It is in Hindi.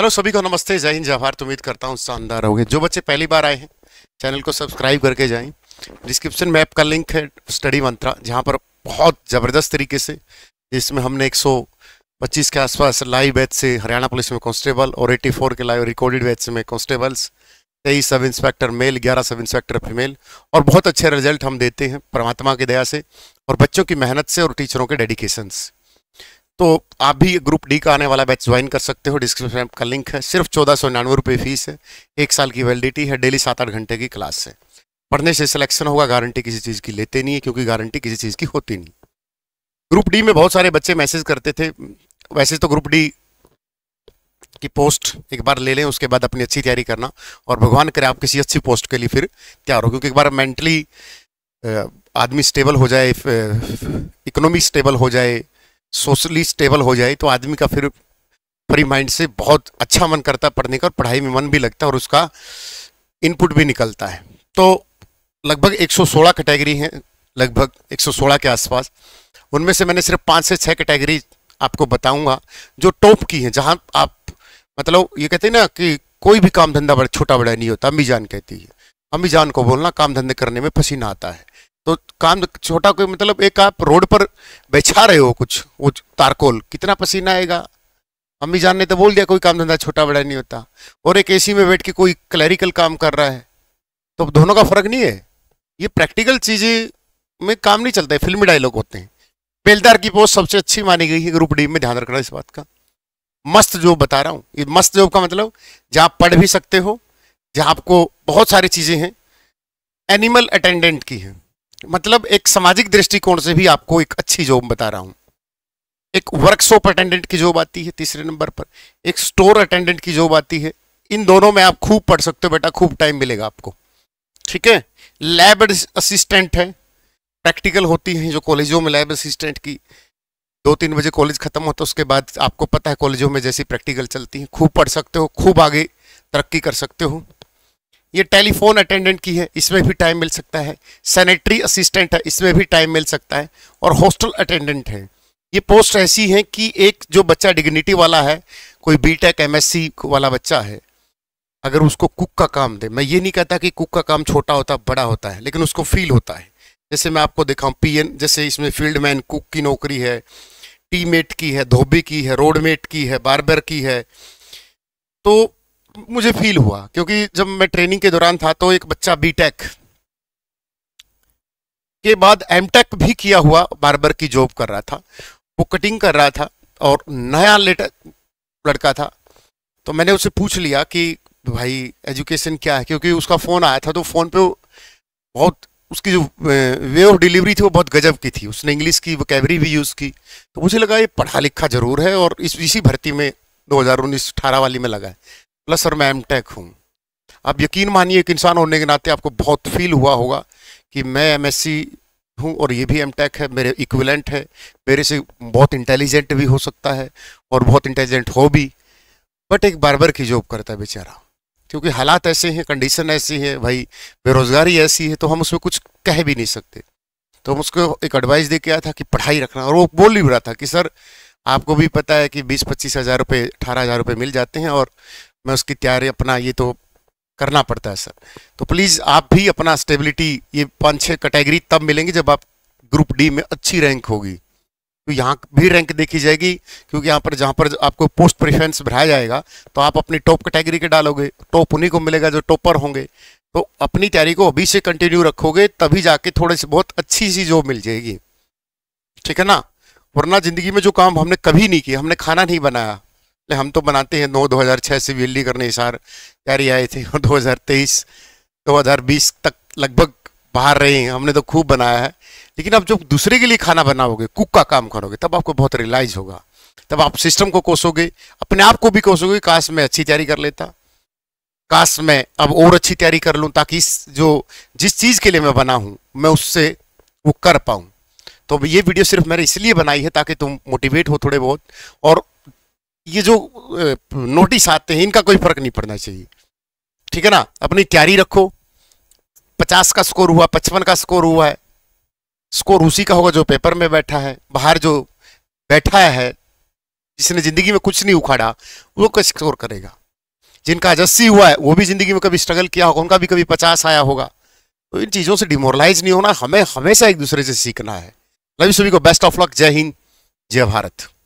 हेलो सभी को नमस्ते जय हिंद जवाहर तो उम्मीद करता हूँ शानदार गए जो बच्चे पहली बार आए हैं चैनल को सब्सक्राइब करके जाएं डिस्क्रिप्शन में ऐप का लिंक है स्टडी मंत्रा जहाँ पर बहुत ज़बरदस्त तरीके से जिसमें हमने 125 के आसपास लाइव बैच से हरियाणा पुलिस में कांस्टेबल और 84 के लाइव रिकॉर्डेड बैच में कॉन्स्टेबल्स तेईस सब इंस्पेक्टर मेल ग्यारह सब इंस्पेक्टर फीमेल और बहुत अच्छे रिजल्ट हम देते हैं परमात्मा की दया से और बच्चों की मेहनत से और टीचरों के डेडिकेशन से तो आप भी ग्रुप डी का आने वाला बैच ज्वाइन कर सकते हो डिस्क्रिप्शन का लिंक है सिर्फ चौदह सौ निन्यानवे रुपये फीस है एक साल की वैलिडिटी है डेली सात आठ घंटे की क्लास है पढ़ने से सिलेक्शन होगा गारंटी किसी चीज़ की लेते नहीं है क्योंकि गारंटी किसी चीज़ की होती नहीं ग्रुप डी में बहुत सारे बच्चे मैसेज करते थे वैसे तो ग्रुप डी की पोस्ट एक बार ले लें उसके बाद अपनी अच्छी तैयारी करना और भगवान करे आप किसी अच्छी पोस्ट के लिए फिर तैयार हो क्योंकि एक बार मेंटली आदमी स्टेबल हो जाए इकोनॉमी स्टेबल हो जाए सोशली स्टेबल हो जाए तो आदमी का फिर फ्री माइंड से बहुत अच्छा मन करता है पढ़ने का और पढ़ाई में मन भी लगता है और उसका इनपुट भी निकलता है तो लगभग 116 कैटेगरी हैं लगभग 116 के आसपास उनमें से मैंने सिर्फ पाँच से छः कैटेगरी आपको बताऊंगा जो टॉप की हैं जहां आप मतलब ये कहते हैं ना कि कोई भी काम धंधा बड़ा छोटा बड़ा नहीं होता अम्बीजान कहती है अम्बीजान को बोलना काम धंधे करने में पसीना आता है तो काम छोटा कोई मतलब एक आप रोड पर बैठा रहे हो कुछ वो तारकोल कितना पसीना आएगा अम्मी जान ने तो बोल दिया कोई काम धंधा छोटा बड़ा नहीं होता और एक एसी में बैठ के कोई क्लैरिकल काम कर रहा है तो दोनों का फर्क नहीं है ये प्रैक्टिकल चीज़ें में काम नहीं चलता है फिल्मी डायलॉग होते हैं बेलदार की पोस्ट सबसे अच्छी मानी गई है ग्रुप डी में ध्यान रखना इस बात का मस्त जॉब बता रहा हूँ ये मस्त जॉब का मतलब जहाँ पढ़ भी सकते हो जहाँ आपको बहुत सारी चीज़ें हैं एनिमल अटेंडेंट की है मतलब एक सामाजिक दृष्टिकोण से भी आपको एक अच्छी जॉब बता रहा हूँ एक वर्कशॉप अटेंडेंट की जॉब आती है तीसरे नंबर पर एक स्टोर अटेंडेंट की जॉब आती है इन दोनों में आप खूब पढ़ सकते हो बेटा खूब टाइम मिलेगा आपको ठीक है लैब असिस्टेंट है प्रैक्टिकल होती हैं जो कॉलेजों में लैब असिस्टेंट की दो तीन बजे कॉलेज ख़त्म होता तो है उसके बाद आपको पता है कॉलेजों में जैसी प्रैक्टिकल चलती हैं खूब पढ़ सकते हो खूब आगे तरक्की कर सकते हो ये टेलीफोन अटेंडेंट की है इसमें भी टाइम मिल सकता है सैनिटरी असिस्टेंट है इसमें भी टाइम मिल सकता है और हॉस्टल अटेंडेंट है ये पोस्ट ऐसी हैं कि एक जो बच्चा डिग्निटी वाला है कोई बीटेक एमएससी वाला बच्चा है अगर उसको कुक का काम दे मैं ये नहीं कहता कि कुक का काम छोटा होता बड़ा होता है लेकिन उसको फील होता है जैसे मैं आपको पी एन जैसे इसमें फील्ड मैन कुक की नौकरी है टीमेट की है धोबी की है रोडमेट की है बारबर की है तो मुझे फील हुआ क्योंकि जब मैं ट्रेनिंग के दौरान था तो एक बच्चा बीटेक के बाद एमटेक भी किया हुआ बार्बर की जॉब कर रहा था वो कटिंग कर रहा था और नया लेट लड़का था तो मैंने उससे पूछ लिया कि भाई एजुकेशन क्या है क्योंकि उसका फ़ोन आया था तो फ़ोन पे बहुत उसकी जो वे ऑफ डिलीवरी थी वो बहुत गजब की थी उसने इंग्लिश की वकैबरी भी यूज़ की तो मुझे लगा ये पढ़ा लिखा ज़रूर है और इस इसी भर्ती में 2019 18 वाली में लगा है प्लस और मैं एम टेक हूँ आप यकीन मानिए एक इंसान होने के नाते आपको बहुत फील हुआ होगा कि मैं एम हूँ और ये भी एम है मेरे इक्विलेंट है मेरे से बहुत इंटेलिजेंट भी हो सकता है और बहुत इंटेलिजेंट हो भी बट एक बार की जॉब करता है बेचारा क्योंकि हालात ऐसे हैं कंडीशन ऐसी है भाई बेरोज़गारी ऐसी है तो हम उसमें कुछ कह भी नहीं सकते तो हम उसको एक एडवाइस दे के आया था कि पढ़ाई रखना और वो बोल भी रहा था कि सर आपको भी पता है कि बीस पच्चीस हज़ार रुपये अठारह हज़ार रुपये मिल जाते हैं और मैं उसकी तैयारी अपना ये तो करना पड़ता है सर तो प्लीज़ आप भी अपना स्टेबिलिटी ये पाँच छः कैटेगरी तब मिलेंगी जब आप ग्रुप डी में अच्छी रैंक होगी तो यहाँ भी रैंक देखी जाएगी क्योंकि यहाँ पर जहाँ पर आपको पोस्ट प्रेफरेंस भराया जाएगा तो आप अपनी टॉप कैटेगरी के डालोगे टॉप उन्हीं को मिलेगा जो टॉपर होंगे तो अपनी तैयारी को अभी से कंटिन्यू रखोगे तभी जाके थोड़े से बहुत अच्छी सी जॉब मिल जाएगी ठीक है ना वरना ज़िंदगी में जो काम हमने कभी नहीं किया हमने खाना नहीं बनाया हम तो बनाते हैं नौ छः से डी करने हिसार तैयारी आए थे और 2023 2020 तक लगभग बाहर रहे हैं हमने तो खूब बनाया है लेकिन आप जब दूसरे के लिए खाना बनाओगे कुक का काम करोगे तब आपको बहुत रिलाइज होगा तब आप सिस्टम को कोसोगे अपने आप को भी कोसोगे काश मैं अच्छी तैयारी कर लेता काश मैं अब और अच्छी तैयारी कर लूँ ताकि जो जिस चीज़ के लिए मैं बना हूँ मैं उससे वो कर पाऊँ तो ये वीडियो सिर्फ मैंने इसलिए बनाई है ताकि तुम मोटिवेट हो थोड़े बहुत और ये जो नोटिस आते हैं इनका कोई फर्क नहीं पड़ना चाहिए ठीक है ना अपनी तैयारी रखो पचास का स्कोर हुआ पचपन का स्कोर हुआ है स्कोर उसी का होगा जो पेपर में बैठा है बाहर जो बैठा है जिसने जिंदगी में कुछ नहीं उखाड़ा वो कुछ स्कोर करेगा जिनका अजस्सी हुआ है वो भी जिंदगी में कभी स्ट्रगल किया होगा उनका भी कभी पचास आया होगा तो इन चीज़ों से डिमोरलाइज नहीं होना हमें हमेशा एक दूसरे से सीखना है लवी सभी को बेस्ट ऑफ लक जय हिंद जय भारत